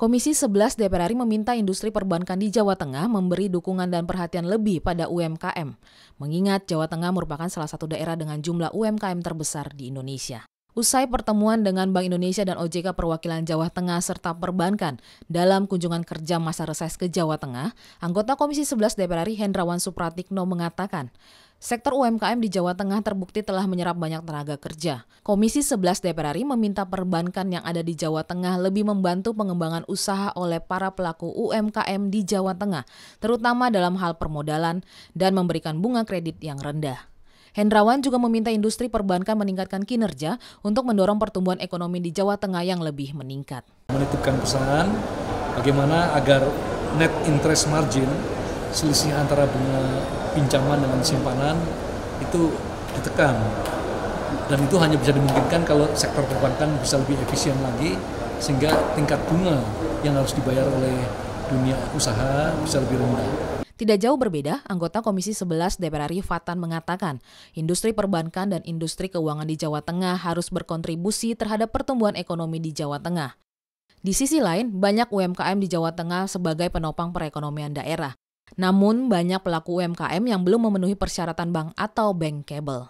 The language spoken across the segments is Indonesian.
Komisi 11 DPR RI meminta industri perbankan di Jawa Tengah memberi dukungan dan perhatian lebih pada UMKM, mengingat Jawa Tengah merupakan salah satu daerah dengan jumlah UMKM terbesar di Indonesia. Usai pertemuan dengan Bank Indonesia dan OJK Perwakilan Jawa Tengah serta perbankan dalam kunjungan kerja masa reses ke Jawa Tengah, anggota Komisi 11 DPR RI Hendrawan Supratikno mengatakan, Sektor UMKM di Jawa Tengah terbukti telah menyerap banyak tenaga kerja. Komisi 11 DPR RI meminta perbankan yang ada di Jawa Tengah lebih membantu pengembangan usaha oleh para pelaku UMKM di Jawa Tengah, terutama dalam hal permodalan dan memberikan bunga kredit yang rendah. Hendrawan juga meminta industri perbankan meningkatkan kinerja untuk mendorong pertumbuhan ekonomi di Jawa Tengah yang lebih meningkat. Menitipkan pesan bagaimana agar net interest margin selisih antara bunga pinjaman dengan simpanan itu ditekan dan itu hanya bisa dimungkinkan kalau sektor perbankan bisa lebih efisien lagi sehingga tingkat bunga yang harus dibayar oleh dunia usaha bisa lebih rendah. Tidak jauh berbeda, anggota Komisi 11 DPR RI Fatan mengatakan, industri perbankan dan industri keuangan di Jawa Tengah harus berkontribusi terhadap pertumbuhan ekonomi di Jawa Tengah. Di sisi lain, banyak UMKM di Jawa Tengah sebagai penopang perekonomian daerah. Namun banyak pelaku UMKM yang belum memenuhi persyaratan bank atau bankable.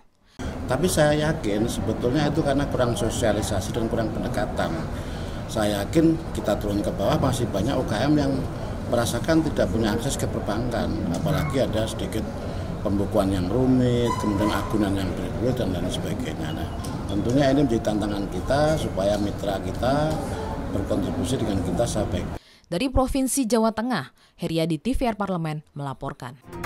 Tapi saya yakin sebetulnya itu karena kurang sosialisasi dan kurang pendekatan. Saya yakin kita turun ke bawah masih banyak UKM yang merasakan tidak punya akses ke perbankan, apalagi ada sedikit pembukuan yang rumit, kemudian akunan yang bergulir dan lain sebagainya. Nah, tentunya ini menjadi tantangan kita supaya mitra kita berkontribusi dengan kita sampai dari Provinsi Jawa Tengah, Heriadi TVR Parlemen melaporkan.